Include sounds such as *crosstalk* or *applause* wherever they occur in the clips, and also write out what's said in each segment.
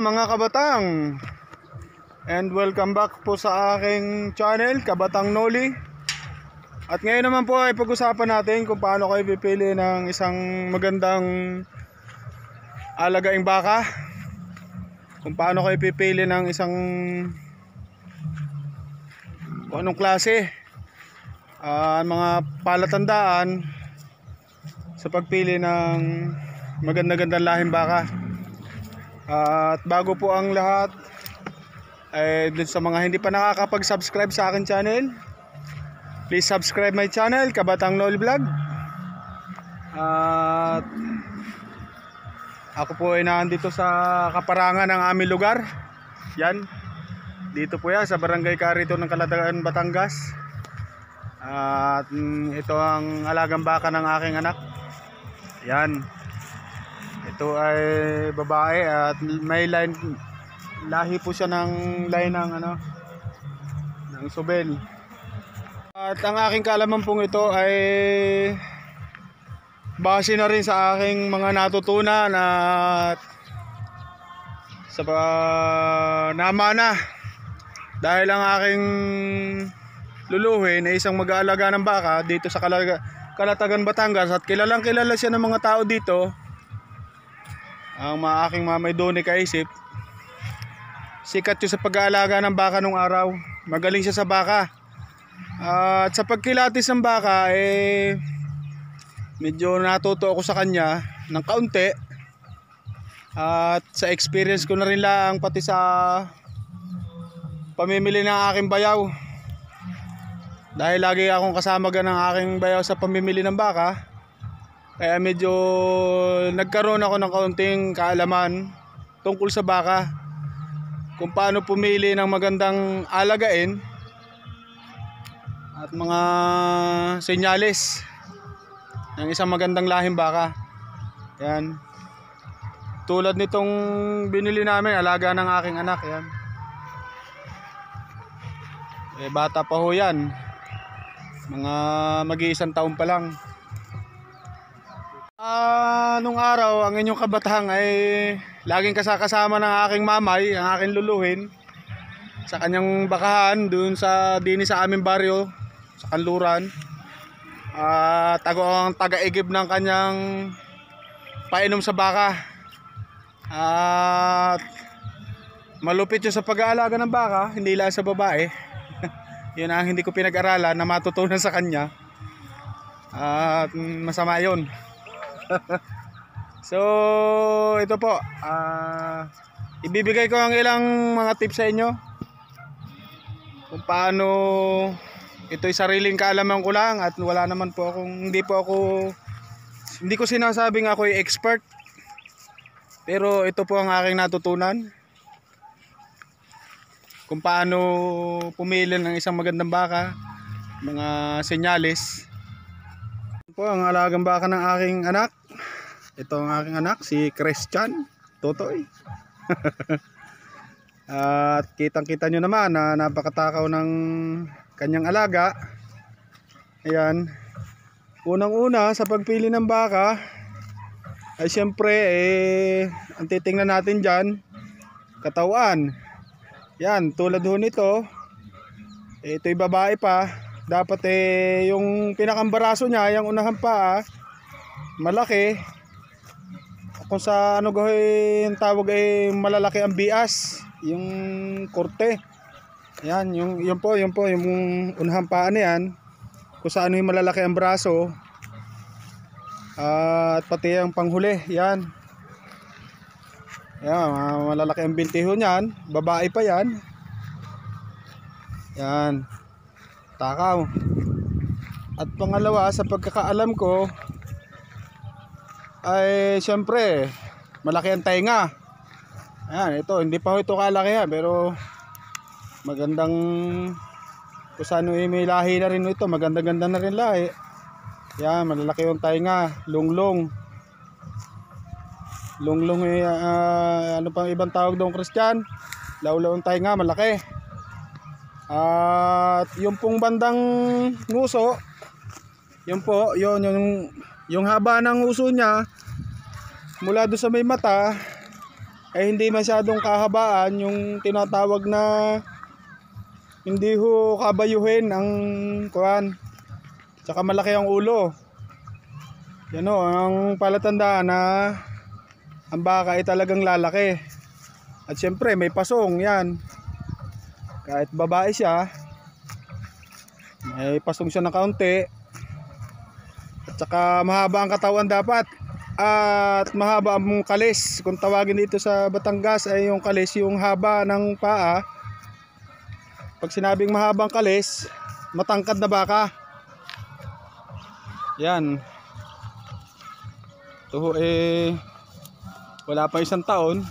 mga kabatang? And welcome back po sa aking channel, Kabatang Noli At ngayon naman po ay pag-usapan natin kung paano kayo pipili ng isang magandang alagaing baka Kung paano kayo pipili ng isang kung anong klase uh, Mga palatandaan sa pagpili ng maganda-gandang lahing baka at bago po ang lahat, eh, dun sa mga hindi pa nakakapag-subscribe sa akin channel, please subscribe my channel, Kabatang Noel Vlog. At ako po ay nandito sa kaparangan ng aming lugar. Yan. Dito po yan, sa barangay Carito ng Kalatagan, Batangas. At mm, ito ang alagang baka ng aking anak. Yan. Ito ay babae at may line lahi po siya ng line ng ano ng Sobel. At ang aking kaalaman pong ito ay base na rin sa aking mga natutunan at sa uh, namana dahil ang aking luluhin ay isang mag-aalaga ng baka dito sa Kalatagan Batangas at kilalang kilala siya ng mga tao dito ang maaking mamay doon ni kaisip sikat siya sa pag-aalaga ng baka nung araw magaling siya sa baka uh, at sa pagkilatis ng baka eh medyo natuto ako sa kanya ng kaunti at sa experience ko na rin lang pati sa pamimili ng aking bayaw dahil lagi akong kasama ng aking bayaw sa pamimili ng baka kaya medyo nagkaroon ako ng kaunting kaalaman tungkol sa baka. Kung paano pumili ng magandang alagain at mga senyales ng isang magandang lahing baka. Yan. Tulad nitong binili namin, alaga ng aking anak. Yan. Eh, bata pa ho yan. Mga mag-iisang taon pa lang. Uh, nung araw, ang inyong kabatang ay laging kasakasama ng aking mamay, ang aking luluhin sa kanyang bakahan doon sa dini sa aming baryo sa Kanluran. Uh, tago ang taga-igib ng kanyang painom sa baka. At uh, malupit 'yung sa pag-aalaga ng baka, hindi lang sa babae. *laughs* 'Yun ang hindi ko pinag-aralan na matutunan sa kanya. At uh, masama 'yon. *laughs* so, ito po. Uh, ibibigay ko ang ilang mga tips sa inyo. Kung paano ito'y sariling kaalaman ko lang at wala naman po akong hindi po ako hindi ko sinasabing ako ay expert pero ito po ang aking natutunan kung paano pumili ng isang magandang baka mga senyales po ang alagang baka ng aking anak ito ang aking anak si Christian Totoy *laughs* at kitang kita nyo naman na napakatakaw ng kanyang alaga ayan unang una sa pagpili ng baka ay syempre eh ang titingnan natin dyan katawan yan tulad ho nito eh, ito'y babae pa dapat eh yung pinakambaraso niya yung unahang paa ah, malaki kung sa ano gawin eh, tawag ay eh, malalaki ang bias yung korte yan yung yun po yun po yung unahan pa ano yan kung sa ano yung malalaki ang braso uh, at pati ang panghuli yan yan malalaki ang bintiho niyan babae pa yan yan takaw at pangalawa sa pagkakaalam ko ay syempre malaki ang tainga ayan ito hindi pa ito kalaki ha, pero magandang kusano saan eh, may lahi na rin ito maganda ganda na rin lahi yan malalaki yung tainga lunglong lunglong eh, uh, ano pang ibang tawag doon Christian lawlaw ang tainga malaki at yung pong bandang nguso, yun po, yun yung yung haba ng uso niya mula do sa may mata ay eh, hindi masyadong kahabaan yung tinatawag na hindi ho kabayuhin ang kuan. Tsaka malaki ang ulo. Yan o, ang palatandaan na ang baka ay talagang lalaki. At syempre may pasong yan kahit babae siya may pasong siya ng kaunti at saka mahaba ang katawan dapat at mahaba ang kalis kung tawagin dito sa Batangas ay yung kalis yung haba ng paa pag sinabing mahabang kalis matangkad na baka yan ito eh wala pa isang taon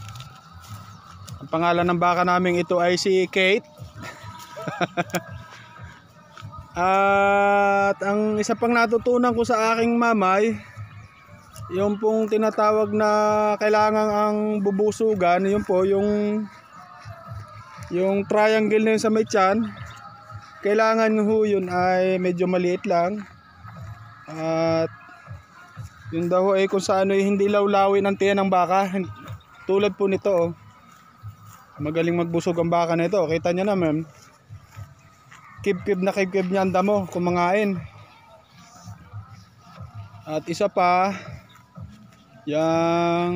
ang pangalan ng baka naming ito ay si Kate at ang isa pang natutunan ko sa aking mamay, yung pong tinatawag na kailangan ang bubusugan, yun po yung yung triangle na yun sa may tiyan, kailangan ho yun ay medyo maliit lang. At yun daw ay eh, kung saan ay eh, hindi lawlawin ang tiyan ng baka. Tulad po nito oh. Magaling magbusog ang baka nito. Kita niyo naman kibkib na kibkib niya ang damo kumangain at isa pa yung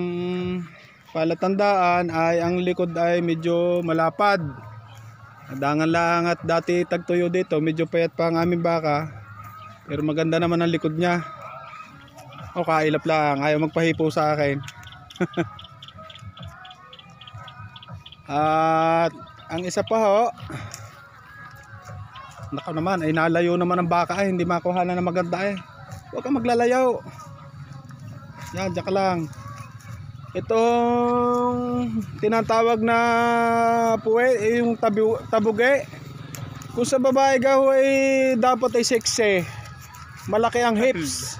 palatandaan ay ang likod ay medyo malapad dangan lang at dati tagtuyo dito medyo payat pa ang aming baka pero maganda naman ang likod niya o kailap lang ayaw magpahipo sa akin *laughs* at ang isa pa ho Nako naman, ay nalayo naman ang baka ay hindi makuha na ng maganda eh. Huwag kang maglalayo. Yan, diyan ka lang. Itong tinatawag na puwe, eh, yung tabu, tabuge. Kung sa babae ka ay dapat ay sexy. Malaki ang hips.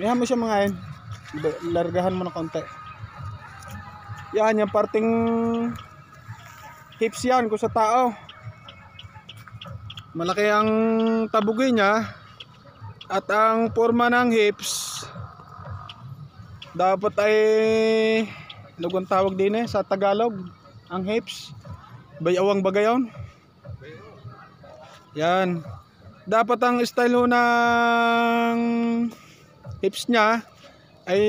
Iyan mo siya mga yan. Largahan mo na konti. Yan, yung parting hips yan kung sa tao malaki ang tabugoy niya at ang forma ng hips dapat ay lugon tawag din eh sa Tagalog ang hips bayawang bagayon yan dapat ang style ng hips niya ay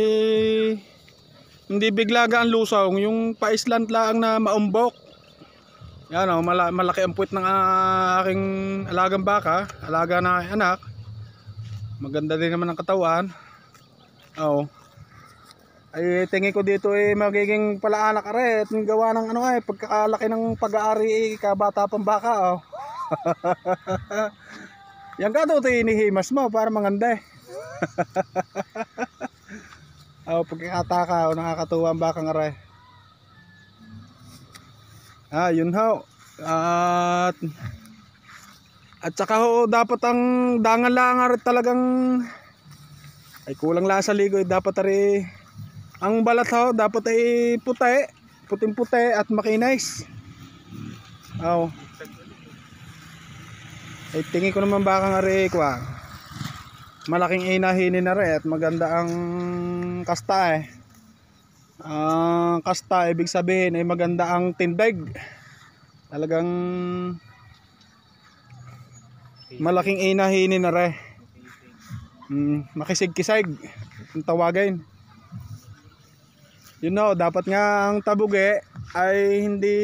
hindi biglaga ang lusong yung paislant lang na maumbok ano, malaki ang puwit ng ah, aking alagang baka, alaga na anak. Maganda din naman ang katawan. Oo. Ay tingin ko dito ay eh, magiging palaanak are at gawa ng ano ay eh, pagkakalaki ng pag-aari eh, kabata pang baka oh. *laughs* Yan ka to inihimas mo para manganda eh. *laughs* oh, pagkakataka oh, nakakatuwa ang bakang aray. Eh. Ah, yun ho. At at saka ho dapat ang dangan langar talagang ay kulang lasa ligo dapat ari ang balat ho dapat ay puti puting puti at makinis aw ay tingin ko naman baka nga rin malaking inahinin na rin at maganda ang kasta eh uh, kasta ibig sabihin ay maganda ang tindig talagang malaking inahinin na re mm, makisig-kisig ang tawagin you know dapat nga ang tabuge ay hindi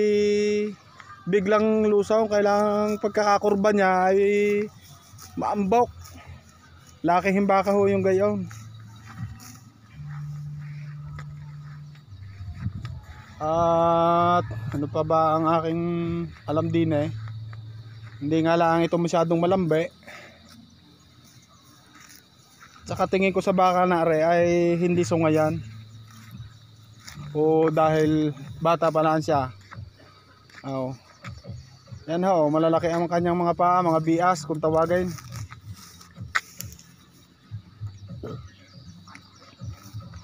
biglang lusaw kailangan pagkakakurba niya ay maambok laki himbaka ho yung gayon At ano pa ba ang aking alam din eh. Hindi nga lang ito masyadong malambe. Tsaka tingin ko sa baka na re ay hindi sunga yan. O dahil bata pa lang siya. Oo. Yan ho, malalaki ang kanyang mga paa, mga bias kung tawagin.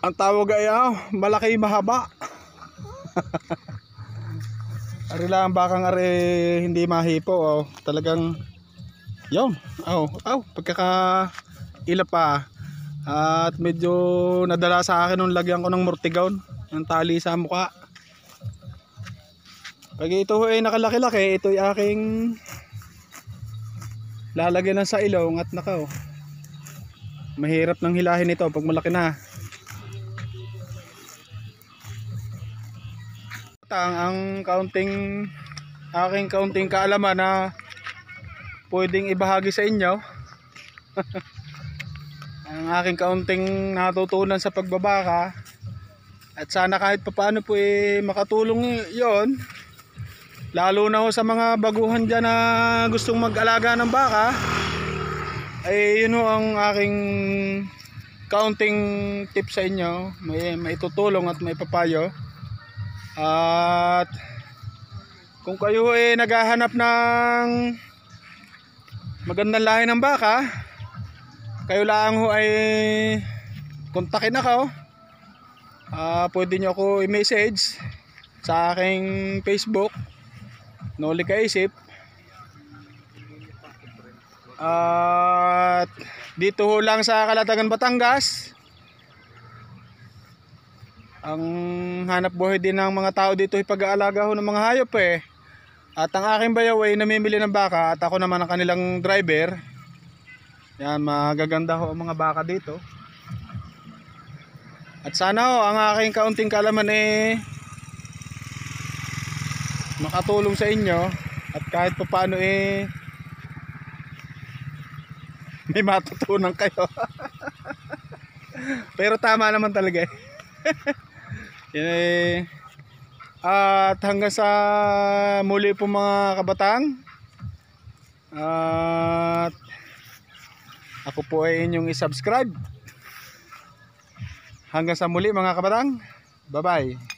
Ang tawag ay oh, malaki mahaba. *laughs* Ari lang bakang ari hindi mahipo oh. Talagang yon. Aw, oh, aw, oh, pagkaka ila pa. At medyo nadala sa akin nung lagyan ko ng mortigaon, ng tali sa mukha. Pag ito ay nakalaki-laki, ito ay aking lalagyan ng sa ilong at nakaw. Mahirap nang hilahin ito pag malaki na. tang ang kaunting aking kaunting kaalaman na pwedeng ibahagi sa inyo *laughs* ang aking kaunting natutunan sa pagbabaka at sana kahit papaano po eh, makatulong yon lalo na ho sa mga baguhan dyan na gustong mag-alaga ng baka ay eh, yun ho ang aking kaunting tip sa inyo may, may tutulong at may papayo at kung kayo ay eh, naghahanap ng magandang lahi ng baka, kayo lang ho ay kontakin ako. Uh, ah, pwede nyo ako i-message sa aking Facebook Noli Kaisip at dito ho lang sa Kalatagan Batangas ang hanap buhay din ng mga tao dito ay pag-aalaga ho ng mga hayop eh. At ang aking bayaw ay namimili ng baka at ako naman ang kanilang driver. Yan, magaganda ho ang mga baka dito. At sana ho, ang aking kaunting kalaman eh makatulong sa inyo at kahit pa paano eh *laughs* may matutunan kayo. *laughs* Pero tama naman talaga eh. *laughs* Yan eh. At hanggang sa muli po mga kabataan. At ako po ay inyong isubscribe. Hanggang sa muli mga kabatang. Bye-bye.